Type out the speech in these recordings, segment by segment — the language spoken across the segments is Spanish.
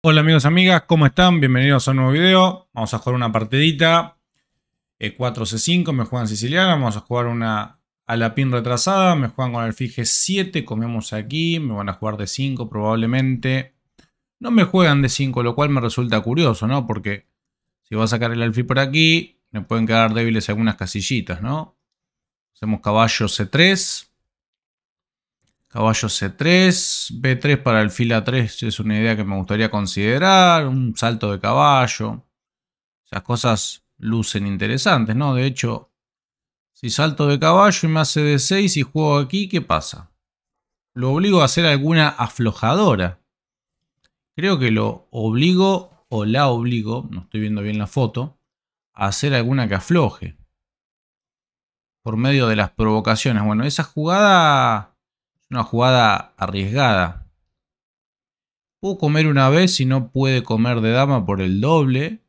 Hola amigos, amigas, ¿cómo están? Bienvenidos a un nuevo video. Vamos a jugar una partidita. E4C5, eh, me juegan siciliana. Vamos a jugar una pin retrasada. Me juegan con alfil G7, comemos aquí. Me van a jugar de 5 probablemente. No me juegan de 5, lo cual me resulta curioso, ¿no? Porque si va a sacar el alfil por aquí, me pueden quedar débiles algunas casillitas, ¿no? Hacemos caballo C3. Caballo C3, B3 para el fila 3 es una idea que me gustaría considerar, un salto de caballo. Esas cosas lucen interesantes, ¿no? De hecho, si salto de caballo y me hace D6 y juego aquí, ¿qué pasa? Lo obligo a hacer alguna aflojadora. Creo que lo obligo o la obligo, no estoy viendo bien la foto, a hacer alguna que afloje. Por medio de las provocaciones. Bueno, esa jugada una jugada arriesgada. Puedo comer una vez y no puede comer de dama por el doble.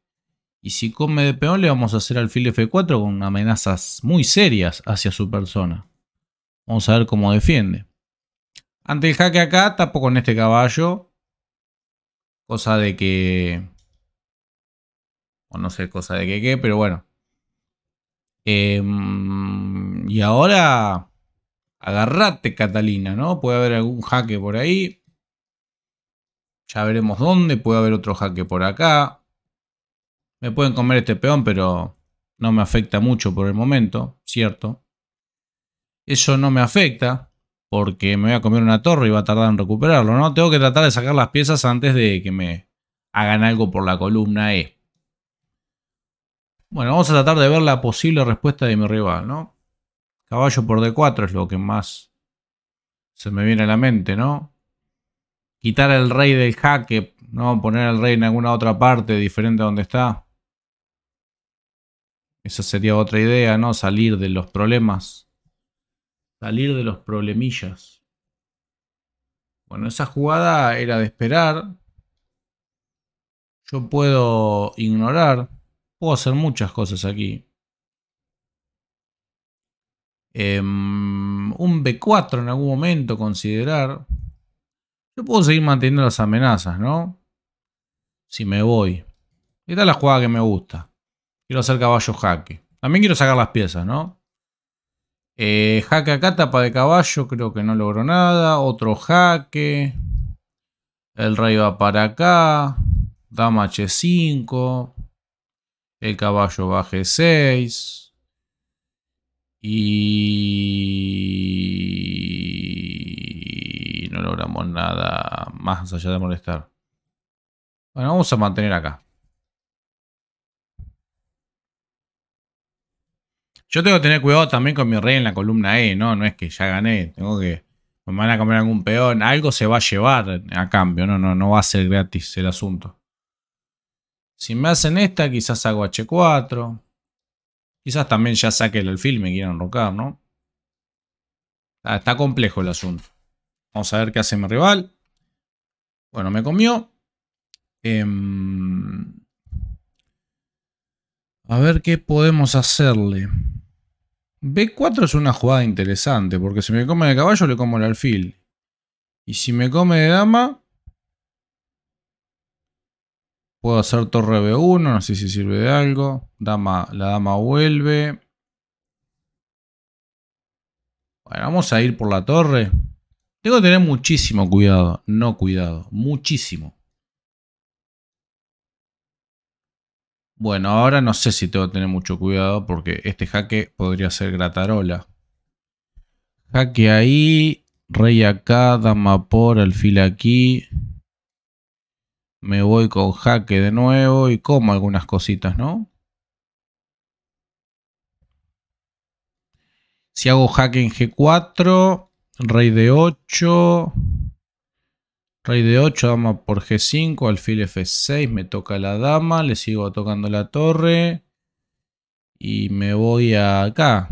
Y si come de peón le vamos a hacer alfil F4 con amenazas muy serias hacia su persona. Vamos a ver cómo defiende. Ante el jaque acá tapo con este caballo. Cosa de que... O no sé, cosa de que qué, pero bueno. Em, y ahora agarrate Catalina, ¿no? Puede haber algún jaque por ahí. Ya veremos dónde, puede haber otro jaque por acá. Me pueden comer este peón, pero no me afecta mucho por el momento, ¿cierto? Eso no me afecta porque me voy a comer una torre y va a tardar en recuperarlo, ¿no? Tengo que tratar de sacar las piezas antes de que me hagan algo por la columna E. Bueno, vamos a tratar de ver la posible respuesta de mi rival, ¿no? Caballo por D4 es lo que más se me viene a la mente, ¿no? Quitar el rey del jaque, ¿no? Poner al rey en alguna otra parte diferente a donde está. Esa sería otra idea, ¿no? Salir de los problemas. Salir de los problemillas. Bueno, esa jugada era de esperar. Yo puedo ignorar. Puedo hacer muchas cosas aquí. Em, un B4 en algún momento considerar. Yo puedo seguir manteniendo las amenazas, ¿no? Si me voy. Esta es la jugada que me gusta. Quiero hacer caballo jaque. También quiero sacar las piezas, ¿no? Eh, jaque acá, tapa de caballo. Creo que no logró nada. Otro jaque. El rey va para acá. Dama H5. El caballo va G6. Y no logramos nada más allá de molestar. Bueno, vamos a mantener acá. Yo tengo que tener cuidado también con mi rey en la columna E, ¿no? No es que ya gané. Tengo que. Me van a comer algún peón. Algo se va a llevar a cambio. No, no, no va a ser gratis el asunto. Si me hacen esta, quizás hago H4. Quizás también ya saque el alfil me quieran rocar, ¿no? Ah, está complejo el asunto. Vamos a ver qué hace mi rival. Bueno, me comió. Em, a ver qué podemos hacerle. B4 es una jugada interesante, porque si me come de caballo le como el alfil. Y si me come de dama, Puedo hacer torre B1, no sé si sirve de algo. Dama, la dama vuelve. Bueno, vamos a ir por la torre. Tengo que tener muchísimo cuidado. No cuidado, muchísimo. Bueno, ahora no sé si tengo que tener mucho cuidado porque este jaque podría ser Gratarola. Jaque ahí, rey acá, dama por, alfil aquí me voy con jaque de nuevo y como algunas cositas, ¿no? Si hago jaque en G4, rey de 8, rey de 8, dama por G5, alfil F6, me toca la dama, le sigo tocando la torre y me voy acá.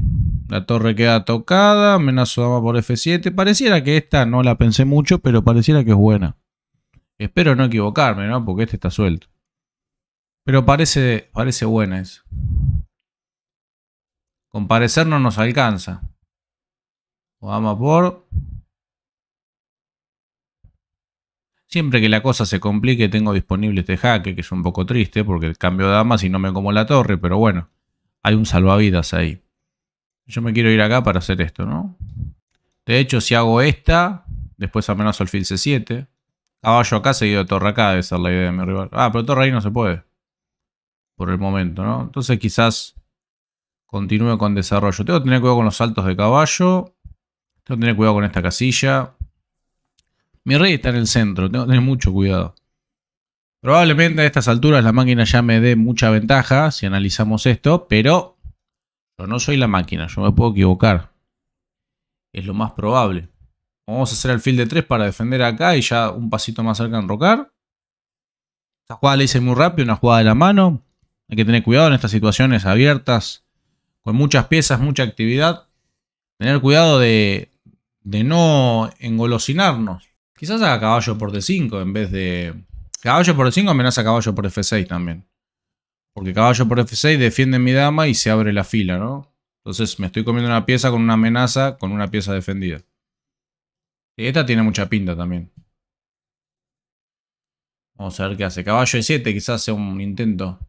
La torre queda tocada, amenazo dama por F7. Pareciera que esta no la pensé mucho, pero pareciera que es buena. Espero no equivocarme, ¿no? Porque este está suelto. Pero parece, parece buena eso. parecer no nos alcanza. Vamos por... Siempre que la cosa se complique tengo disponible este jaque, que es un poco triste porque cambio de damas y no me como la torre, pero bueno, hay un salvavidas ahí. Yo me quiero ir acá para hacer esto, ¿no? De hecho, si hago esta, después amenazo al fin C7. Caballo acá, seguido de torre acá, debe ser la idea de mi rival. Ah, pero torre ahí no se puede. Por el momento, ¿no? Entonces quizás continúe con desarrollo. Tengo que tener cuidado con los saltos de caballo. Tengo que tener cuidado con esta casilla. Mi rey está en el centro, tengo que tener mucho cuidado. Probablemente a estas alturas la máquina ya me dé mucha ventaja si analizamos esto, pero yo no soy la máquina, yo me puedo equivocar. Es lo más probable. Vamos a hacer el field de 3 para defender acá y ya un pasito más cerca rocar. Esta jugada la hice muy rápido, una jugada de la mano. Hay que tener cuidado en estas situaciones abiertas, con muchas piezas, mucha actividad. Tener cuidado de, no engolosinarnos. Quizás haga caballo por D5 en vez de... Caballo por D5 amenaza caballo por F6 también. Porque caballo por F6 defiende mi dama y se abre la fila, ¿no? Entonces me estoy comiendo una pieza con una amenaza, con una pieza defendida esta tiene mucha pinta también. Vamos a ver qué hace. Caballo E7 quizás sea un intento.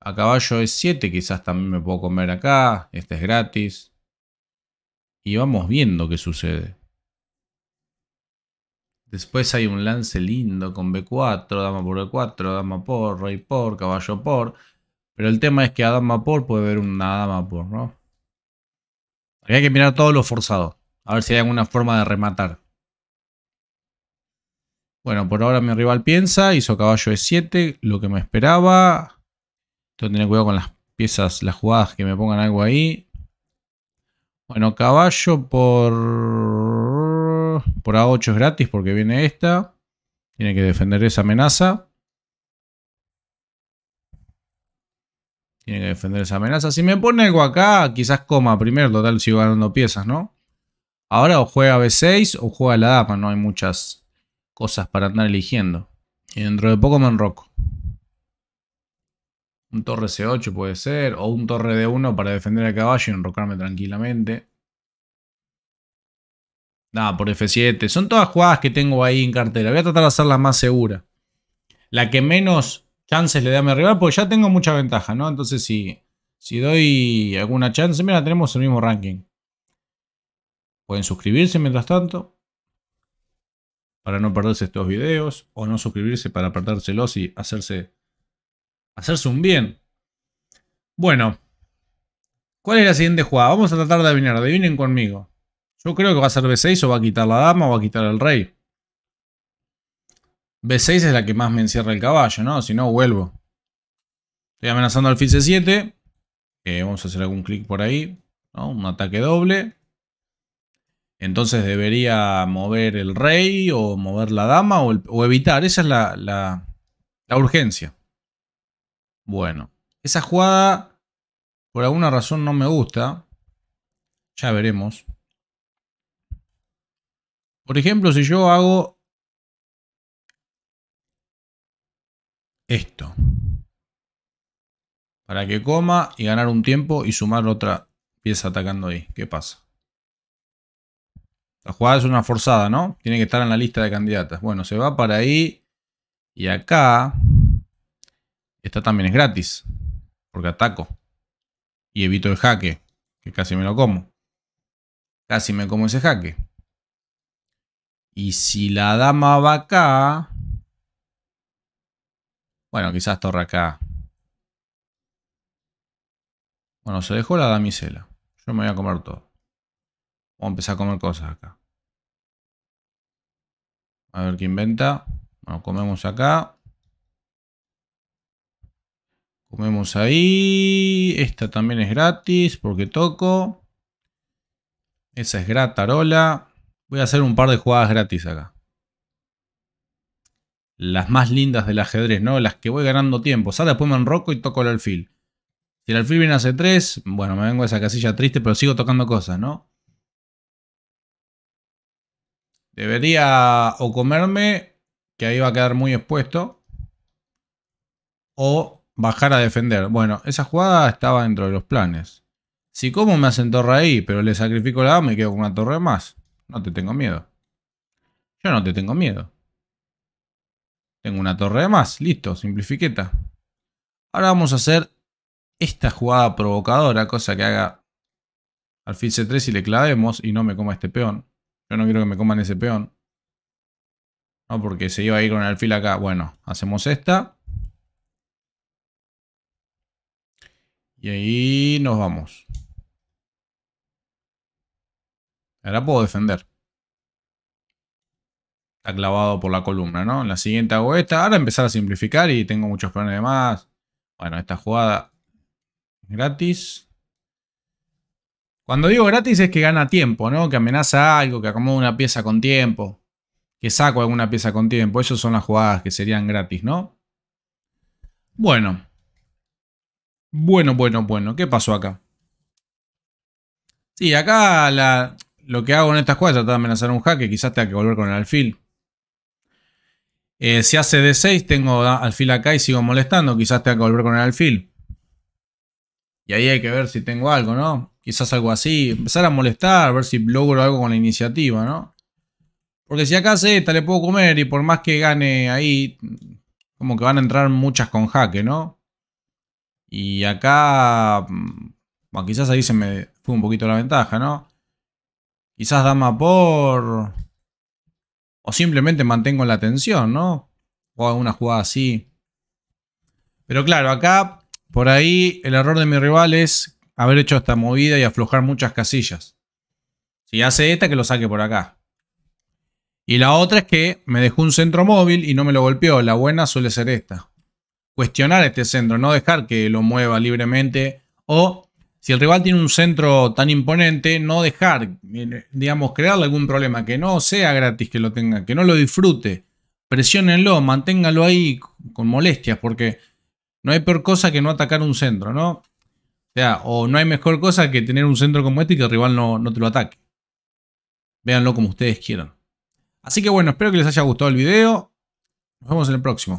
A caballo E7 quizás también me puedo comer acá. Este es gratis. Y vamos viendo qué sucede. Después hay un lance lindo con B4, dama por B4, dama por, rey por, caballo por. Pero el tema es que a dama por puede haber una dama por, ¿no? Hay que mirar todos los forzados. A ver si hay alguna forma de rematar. Bueno, por ahora mi rival piensa. Hizo caballo de 7 lo que me esperaba. Tengo que tener cuidado con las piezas, las jugadas que me pongan algo ahí. Bueno, caballo por... Por A8 es gratis porque viene esta. Tiene que defender esa amenaza. Tiene que defender esa amenaza. Si me pone algo acá, quizás coma primero. Total, sigo ganando piezas, ¿no? Ahora o juega B6 o juega la dama, no hay muchas cosas para andar eligiendo. Y dentro de poco me enroco. Un torre C8 puede ser, o un torre D1 para defender al caballo y enrocarme tranquilamente. Nada, por F7. Son todas jugadas que tengo ahí en cartera. Voy a tratar de hacer más segura. La que menos chances le da a mi rival, porque ya tengo mucha ventaja, ¿no? Entonces si, si doy alguna chance, mira, tenemos el mismo ranking. Pueden suscribirse mientras tanto para no perderse estos videos o no suscribirse para perdérselos y hacerse hacerse un bien. Bueno, ¿cuál es la siguiente jugada? Vamos a tratar de adivinar, adivinen conmigo. Yo creo que va a ser B6 o va a quitar la dama o va a quitar el rey. B6 es la que más me encierra el caballo, ¿no? Si no, vuelvo. Estoy amenazando al fin 7 vamos a hacer algún clic por ahí. Un ataque doble. Entonces debería mover el rey o mover la dama o, evitar. Esa es la urgencia. Bueno, esa jugada por alguna razón no me gusta. Ya veremos. Por ejemplo, si yo hago esto. Para que coma y ganar un tiempo y sumar otra pieza atacando ahí. ¿Qué pasa? La jugada es una forzada, ¿no? Tiene que estar en la lista de candidatas. Bueno, se va para ahí. Y acá. Esta también es gratis. Porque ataco. Y evito el jaque. Que casi me lo como. Casi me como ese jaque. Y si la dama va acá. Bueno, quizás torre acá. Bueno, se dejó la damisela. Yo me voy a comer todo. Vamos a empezar a comer cosas acá. A ver qué inventa. Bueno, comemos acá. Comemos ahí. Esta también es gratis porque toco. Esa es gratarola. Voy a hacer un par de jugadas gratis acá. Las más lindas del ajedrez, ¿no? Las que voy ganando tiempo. Sale después me enroco y toco el alfil. Si el alfil viene hace tres, bueno, me vengo a esa casilla triste, pero sigo tocando cosas, ¿no? Debería o comerme, que ahí va a quedar muy expuesto, o bajar a defender. Bueno, esa jugada estaba dentro de los planes. Si como me hacen torre ahí, pero le sacrifico la A, me quedo con una torre más. No te tengo miedo. Yo no te tengo miedo. Tengo una torre de más. Listo, simplifiqueta. Ahora vamos a hacer esta jugada provocadora, cosa que haga alfil C3 y le clavemos y no me coma este peón. Yo no quiero que me coman ese peón. No, porque se iba a ir con el alfil acá. Bueno, hacemos esta. Y ahí nos vamos. Ahora puedo defender. Está clavado por la columna, ¿no? En la siguiente hago esta. Ahora empezar a simplificar y tengo muchos planes de más. Bueno, esta jugada gratis. Cuando digo gratis es que gana tiempo, ¿no? Que amenaza algo, que acomoda una pieza con tiempo, que saco alguna pieza con tiempo. Esas son las jugadas que serían gratis, ¿no? Bueno. Bueno, bueno, bueno. ¿Qué pasó acá? Sí, acá lo que hago en estas jugadas es tratar de amenazar un jaque. Quizás tenga que volver con el alfil. Eh, si hace D6, tengo alfil acá y sigo molestando. Quizás tenga que volver con el alfil. Y ahí hay que ver si tengo algo, ¿no? Quizás algo así. Empezar a molestar, a ver si logro algo con la iniciativa, ¿no? Porque si acá se esta, le puedo comer y por más que gane ahí, como que van a entrar muchas con jaque, ¿no? Y acá, mm, bueno, quizás ahí se me fue un poquito la ventaja, ¿no? Quizás dama por... O simplemente mantengo la tensión, ¿no? O hago una jugada así. Pero claro, acá, por ahí, el error de mi rival es haber hecho esta movida y aflojar muchas casillas. Si hace esta, que lo saque por acá. Y la otra es que me dejó un centro móvil y no me lo golpeó. La buena suele ser esta. Cuestionar este centro, no dejar que lo mueva libremente. O si el rival tiene un centro tan imponente, no dejar, eh, digamos, crearle algún problema. Que no sea gratis que lo tenga, que no lo disfrute. Presionenlo, manténgalo ahí con molestias, porque no hay peor cosa que no atacar un centro, ¿no? sea, o no hay mejor cosa que tener un centro como este y que el rival no, no te lo ataque. Véanlo como ustedes quieran. Así que bueno, espero que les haya gustado el video. Nos vemos en el próximo.